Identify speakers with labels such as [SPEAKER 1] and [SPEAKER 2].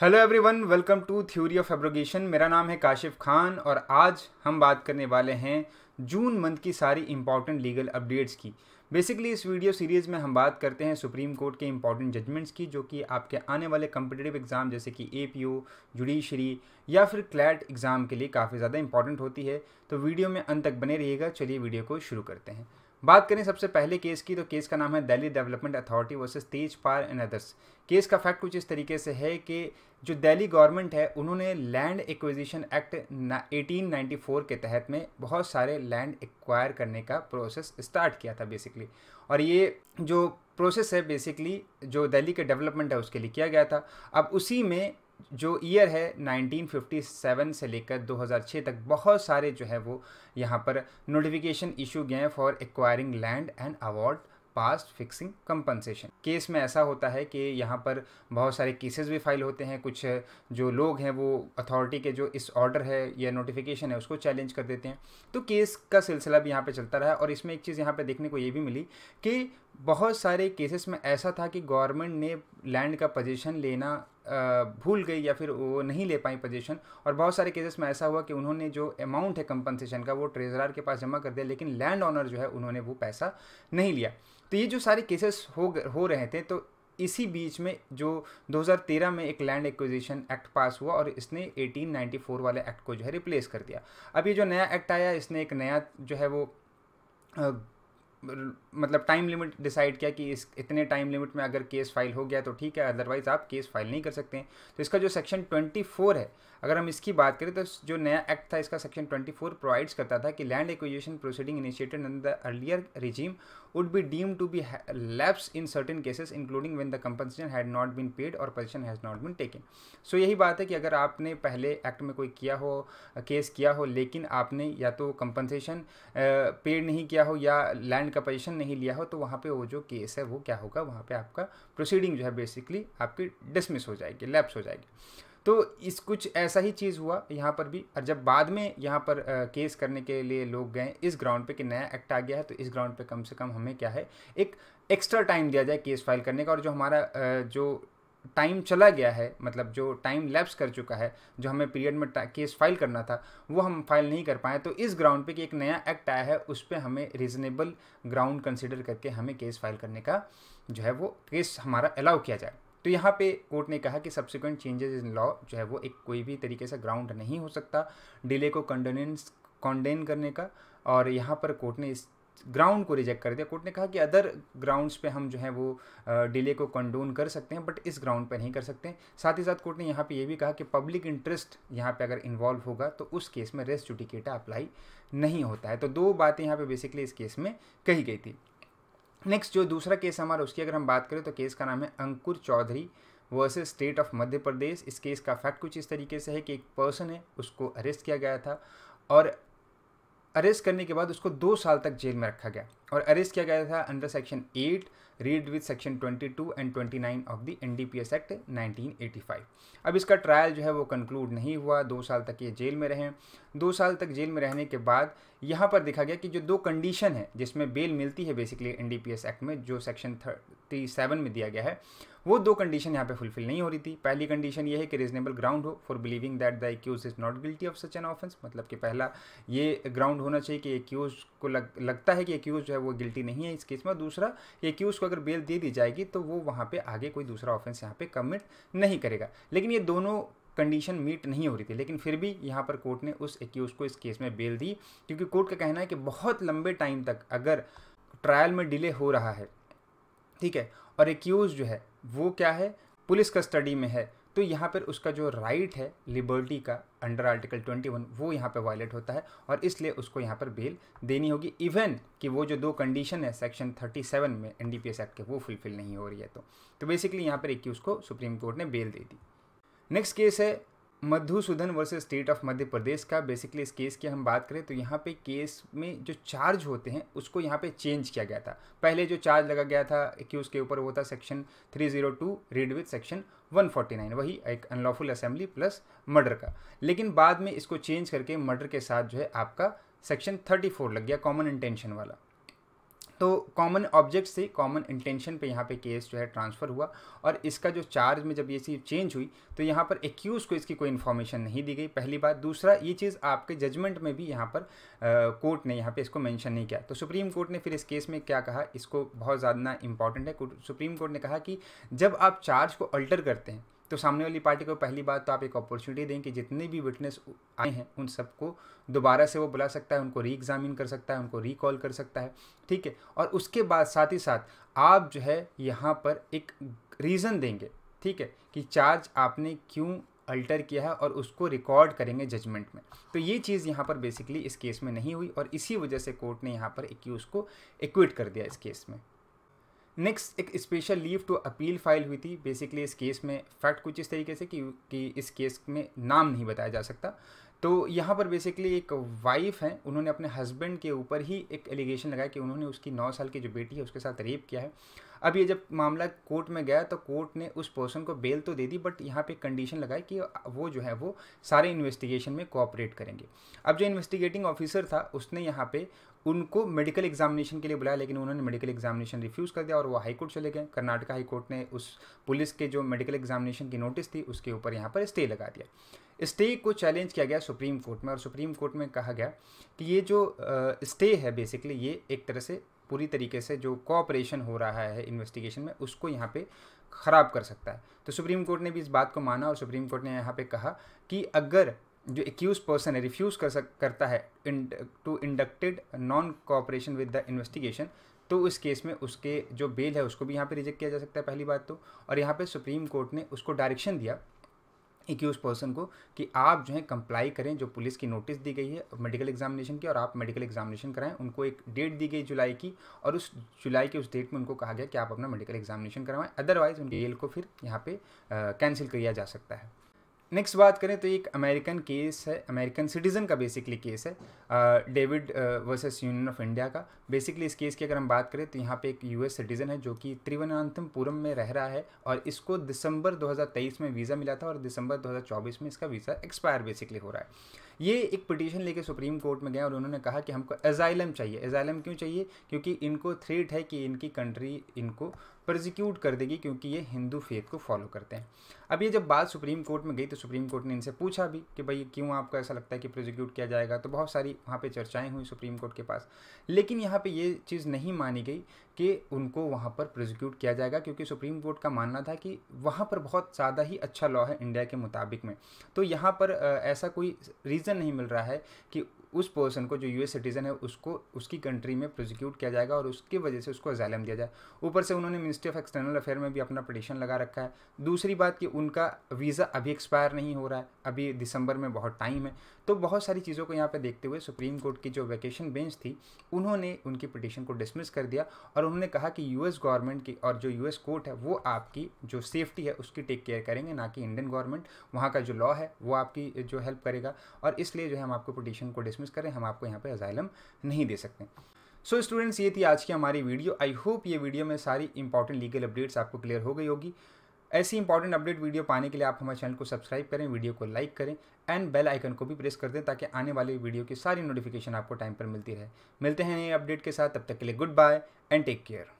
[SPEAKER 1] hello everyone welcome to theory of abrogation मेरा नाम है काशिफ खान और आज हम बात करने वाले हैं जून मंथ की सारी इंपॉर्टेंट लीगल अपडेट्स की बेसिकली इस वीडियो सीरीज़ में हम बात करते हैं सुप्रीम कोर्ट के इंपॉर्टेंट जजमेंट्स की जो कि आपके आने वाले कम्पिटेटिव एग्ज़ाम जैसे कि ए पी ओ जुडिशरी या फिर क्लैट एग्ज़ाम के लिए काफ़ी ज़्यादा इंपॉर्टेंट होती है तो वीडियो में अंत तक बने रहिएगा चलिए वीडियो को शुरू करते हैं बात करें सबसे पहले केस की तो केस का नाम है Delhi development authority versus Tej Pal and others case का फैक्ट कुछ इस तरीके से है कि जो दिल्ली गवर्नमेंट है उन्होंने लैंड एक्विजिशन एक्ट 1894 के तहत में बहुत सारे लैंड एक्वायर करने का प्रोसेस स्टार्ट किया था बेसिकली और ये जो प्रोसेस है बेसिकली जो दिल्ली के डेवलपमेंट है उसके लिए किया गया था अब उसी में जो ईयर है 1957 से लेकर 2006 तक बहुत सारे जो है वो यहाँ पर नोटिफिकेशन इशू गए हैं for acquiring land and award passed fixing compensation case में ऐसा होता है कि यहाँ पर बहुत सारे केसेस भी फाइल होते हैं कुछ जो लोग हैं वो अथॉरिटी के जो इस ऑर्डर है या नोटिफिकेशन है उसको चैलेंज कर देते हैं तो केस का सिलसिला भी यहाँ पे चलता रहा और इसमें एक चीज़ यहाँ पे देखने को ये भी मिली कि बहुत सारे केसेस में ऐसा था कि गवर्नमेंट ने लैंड का पोजीशन लेना भूल गई या फिर वो नहीं ले पाई पोजीशन और बहुत सारे केसेस में ऐसा हुआ कि उन्होंने जो अमाउंट है कंपनसेशन का वो ट्रेजरार के पास जमा कर दिया लेकिन लैंड ऑनर जो है उन्होंने वो पैसा नहीं लिया तो ये जो सारे केसेस हो हो रहे थे तो इसी बीच में जो 2013 में एक लैंड एक्विजिशन एक्ट पास हुआ और इसने 1894 वाले एक्ट को जो है रिप्लेस कर दिया अब ये जो नया एक्ट आया इसने एक नया जो है वो मतलब टाइम लिमिट डिसाइड किया कि इस इतने टाइम लिमिट में अगर केस फाइल हो गया तो ठीक है अदरवाइज़ आप केस फाइल नहीं कर सकते हैं तो इसका जो सेक्शन 24 है अगर हम इसकी बात करें तो जो नया एक्ट था इसका सेक्शन 24 प्रोवाइड्स करता था कि land acquisition proceeding initiated in the earlier regime would be deemed to be lapse in certain cases including when the compensation had not been paid और position has not been taken so so, यही बात है कि अगर आपने पहले act में कोई किया हो केस किया हो लेकिन आपने या तो कंपनसेशन पेड नहीं किया हो या लैंड का पोजिशन नहीं लिया हो तो वहाँ पर वो जो केस है वो क्या होगा वहाँ पर आपका प्रोसीडिंग जो है बेसिकली आपकी डिसमिस हो जाएगी लैप्स हो जाएगी तो इस कुछ ऐसा ही चीज़ हुआ यहाँ पर भी और जब बाद में यहाँ पर आ, केस करने के लिए लोग गए इस ग्राउंड पे कि नया एक्ट आ गया है तो इस ग्राउंड पे कम से कम हमें क्या है एक एक्स्ट्रा टाइम दिया जाए केस फाइल करने का और जो हमारा आ, जो टाइम चला गया है मतलब जो टाइम लैप्स कर चुका है जो हमें पीरियड में केस फाइल करना था वो हम फाइल नहीं कर पाए तो इस ग्राउंड पे कि एक नया एक्ट आया है उस पर हमें रीजनेबल ग्राउंड कंसिडर करके हमें केस फाइल करने का जो है वो केस हमारा अलाउ किया जाए तो यहाँ पे कोर्ट ने कहा कि सब्सिक्वेंट चेंजेस इन लॉ जो है वो एक कोई भी तरीके से ग्राउंड नहीं हो सकता डिले को कंडोनेंस कॉन्डेन करने का और यहाँ पर कोर्ट ने इस ग्राउंड को रिजेक्ट कर दिया कोर्ट ने कहा कि अदर ग्राउंड्स पे हम जो है वो डिले को कंडोन कर सकते हैं बट इस ग्राउंड पे नहीं कर सकते साथ ही साथ कोर्ट ने यहाँ पे ये भी कहा कि पब्लिक इंटरेस्ट यहाँ पे अगर इन्वॉल्व होगा तो उस केस में रेस्ट जुटिकेटा अप्लाई नहीं होता है तो दो बातें यहाँ पे बेसिकली इस केस में कही गई थी नेक्स्ट जो दूसरा केस हमारा उसकी अगर हम बात करें तो केस का नाम है Ankur Chaudhary versus state of Madhya Pradesh इस केस का फैक्ट कुछ इस तरीके से है कि एक पर्सन है उसको अरेस्ट किया गया था और अरेस्ट करने के बाद उसको दो साल तक जेल में रखा गया और अरेस्ट किया गया था under section eight read with section 22 and 29 of the NDPS act 1985 अब इसका ट्रायल जो है वो कंक्लूड नहीं हुआ दो साल तक ये जेल में रहे दो साल तक जेल में रहने के बाद यहाँ पर देखा गया कि जो दो कंडीशन है जिसमें बेल मिलती है बेसिकली एनडीपीएस एक्ट में जो सेक्शन थर्टी में दिया गया है वो दो कंडीशन यहाँ पे फुलफिल नहीं हो रही थी पहली कंडीशन ये है कि रीजनेबल ग्राउंड हो for believing that the accused is not guilty of such an offence मतलब कि पहला ये ग्राउंड होना चाहिए कि एक्यूज को लग, लगता है कि एक्यूज जो है वो गिल्टी नहीं है इस केस में दूसरा एक्यूज को अगर बेल दे दी जाएगी तो वो वहाँ पर आगे कोई दूसरा ऑफेंस यहाँ पर कमिट नहीं करेगा लेकिन ये दोनों कंडीशन मीट नहीं हो रही थी लेकिन फिर भी यहाँ पर कोर्ट ने उस एक्यूज़ को इस केस में बेल दी क्योंकि कोर्ट का कहना है कि बहुत लंबे टाइम तक अगर ट्रायल में डिले हो रहा है ठीक है और एक्यूज जो है वो क्या है पुलिस कस्टडी में है तो यहाँ पर उसका जो राइट है लिबर्टी का अंडर आर्टिकल 21 वो यहाँ पर वायलेट होता है और इसलिए उसको यहाँ पर बेल देनी होगी इवन कि वो जो दो कंडीशन है सेक्शन 37 में एनडीपीएस एक्ट के वो फुलफिल नहीं हो रही है तो तो बेसिकली यहाँ पर एक्यूज़ को सुप्रीम कोर्ट ने बेल दे दी नेक्स्ट केस है Madhusudan versus state of Madhya Pradesh का बेसिकली इस केस की हम बात करें तो यहाँ पे केस में जो चार्ज होते हैं उसको यहाँ पे चेंज किया गया था पहले जो चार्ज लगा गया था कि उसके ऊपर वो था सेक्शन 302 रीड विथ सेक्शन 149 वही एक अनलॉफुल असेंबली प्लस मर्डर का लेकिन बाद में इसको चेंज करके मर्डर के साथ जो है आपका सेक्शन थर्टी लग गया कॉमन इंटेंशन वाला तो कॉमन ऑब्जेक्ट से कॉमन इंटेंशन पे यहाँ पे केस जो है ट्रांसफ़र हुआ और इसका जो चार्ज में जब ये चीज़ चेंज हुई तो यहाँ पर एक्यूज़ को इसकी कोई इन्फॉर्मेशन नहीं दी गई पहली बात दूसरा ये चीज़ आपके जजमेंट में भी यहाँ पर कोर्ट ने यहाँ पे इसको मेंशन नहीं किया तो सुप्रीम कोर्ट ने फिर इस केस में क्या कहा इसको बहुत ज़्यादा इंपॉर्टेंट है सुप्रीम कोर्ट ने कहा कि जब आप चार्ज को अल्टर करते हैं तो सामने वाली पार्टी को पहली बात तो आप एक अपॉर्चुनिटी दें कि जितने भी विटनेस आए हैं उन सबको दोबारा से वो बुला सकता है उनको री एग्ज़ामिन कर सकता है उनको रिकॉल कर सकता है ठीक है और उसके बाद साथ ही साथ आप जो है यहाँ पर एक रीज़न देंगे ठीक है कि चार्ज आपने क्यों अल्टर किया है और उसको रिकॉर्ड करेंगे जजमेंट में तो ये चीज़ यहाँ पर बेसिकली इस केस में नहीं हुई और इसी वजह से कोर्ट ने यहाँ पर एक्यूज़ को एक्विट कर दिया इस केस में नेक्स्ट एक special leave to appeal file हुई थी बेसिकली इस केस में फैक्ट कुछ इस तरीके से कि, कि इस केस में नाम नहीं बताया जा सकता तो यहाँ पर बेसिकली एक वाइफ है उन्होंने अपने हस्बैंड के ऊपर ही एक एलिगेशन लगाया कि उन्होंने उसकी नौ साल की जो बेटी है उसके साथ रेप किया है अब ये जब मामला कोर्ट में गया तो कोर्ट ने उस पर्सन को बेल तो दे दी बट यहाँ पे कंडीशन लगाई कि वो जो है वो सारे इन्वेस्टिगेशन में कोऑपरेट करेंगे अब जो इन्वेस्टिगेटिंग ऑफिसर था उसने यहाँ पे उनको मेडिकल एग्जामिनेशन के लिए बुलाया लेकिन उन्होंने मेडिकल एग्जामिनेशन रिफ्यूज़ कर दिया और वो हाईकोर्ट चले गए कर्नाटका हाईकोर्ट ने उस पुलिस के जो मेडिकल एग्जामिनेशन की नोटिस थी उसके ऊपर यहाँ पर स्टे लगा दिया स्टे को चैलेंज किया गया सुप्रीम कोर्ट में और सुप्रीम कोर्ट में कहा गया कि ये जो स्टे है बेसिकली ये एक तरह से पूरी तरीके से जो कोऑपरेशन हो रहा है इन्वेस्टिगेशन में उसको यहाँ पे ख़राब कर सकता है तो सुप्रीम कोर्ट ने भी इस बात को माना और सुप्रीम कोर्ट ने यहाँ पे कहा कि अगर जो एक्यूज पर्सन है रिफ्यूज़ कर सक करता है to inducted non cooperation with the investigation तो उस केस में उसके जो बेल है उसको भी यहाँ पे रिजेक्ट किया जा सकता है पहली बात तो और यहाँ पे सुप्रीम कोर्ट ने उसको डायरेक्शन दिया एक्यूज पर्सन को कि आप जो है कंप्लाई करें जो पुलिस की नोटिस दी गई है मेडिकल एग्जामिनेशन की और आप मेडिकल एग्जामिनेशन कराएं उनको एक डेट दी गई जुलाई की और उस जुलाई के उस डेट में उनको कहा गया कि आप अपना मेडिकल एग्जामिनेशन करवाएं अदरवाइज़ उनके एल को फिर यहाँ पे कैंसिल किया जा सकता है नेक्स्ट बात करें तो एक अमेरिकन केस है अमेरिकन सिटीज़न का बेसिकली केस है David versus union of India का बेसिकली इस केस की अगर हम बात करें तो यहाँ पे एक यूएस सिटीज़न है जो कि तिरुवनंतपुरम में रह रहा है और इसको दिसंबर 2023 में वीज़ा मिला था और दिसंबर 2024 में इसका वीज़ा एक्सपायर बेसिकली हो रहा है ये एक पटिशन लेके सुप्रीम कोर्ट में गया और उन्होंने कहा कि हमको एजाइलम चाहिए एजाइलम क्यों चाहिए क्योंकि इनको थ्रेट है कि इनकी कंट्री इनको प्रोजिक्यूट कर देगी क्योंकि ये हिंदू फेथ को फॉलो करते हैं अब ये जब बात सुप्रीम कोर्ट में गई तो सुप्रीम कोर्ट ने इनसे पूछा भी कि भाई क्यों आपको ऐसा लगता है कि प्रोजिक्यूट किया जाएगा तो बहुत सारी वहाँ पे चर्चाएं हुई सुप्रीम कोर्ट के पास लेकिन यहाँ पे ये चीज़ नहीं मानी गई कि उनको वहाँ पर प्रोजिक्यूट किया जाएगा क्योंकि सुप्रीम कोर्ट का मानना था कि वहाँ पर बहुत ज़्यादा ही अच्छा लॉ है इंडिया के मुताबिक में तो यहाँ पर ऐसा कोई रीज़न रीज़न नहीं मिल रहा है कि उस पर्सन को जो यूएस सिटीज़न है उसको उसकी कंट्री में प्रोसिक्यूट किया जाएगा और उसकी वजह से उसको अजालम दिया जाए ऊपर से उन्होंने मिनिस्ट्री ऑफ एक्सटर्नल अफेयर में भी अपना पटिशन लगा रखा है दूसरी बात कि उनका वीज़ा अभी एक्सपायर नहीं हो रहा है अभी दिसंबर में बहुत टाइम है तो बहुत सारी चीज़ों को यहाँ पे देखते हुए सुप्रीम कोर्ट की जो वैकेशन बेंच थी उन्होंने उनकी पिटिशन को डिसमिस कर दिया और उन्होंने कहा कि यूएस गवर्नमेंट की और जो यूएस कोर्ट है वो आपकी जो सेफ्टी है उसकी टेक केयर करेंगे ना कि इंडियन गवर्नमेंट वहाँ का जो लॉ है वो आपकी जो हेल्प करेगा और इसलिए जो है हम आपको पिटिशन को डिसमिस करें हम आपको यहाँ पर अजाइलम नहीं दे सकते सो so, स्टूडेंट्स ये थी आज की हमारी वीडियो आई होप ये वीडियो में सारी इंपॉर्टेंट लीगल अपडेट्स आपको क्लियर हो गई होगी ऐसी इंपॉर्टेंट अपडेट वीडियो पाने के लिए आप हमारे चैनल को सब्सक्राइब करें वीडियो को लाइक करें एंड बेल आइकन को भी प्रेस कर दें ताकि आने वाले वीडियो की सारी नोटिफिकेशन आपको टाइम पर मिलती रहे मिलते हैं नए अपडेट के साथ तब तक के लिए goodbye and take care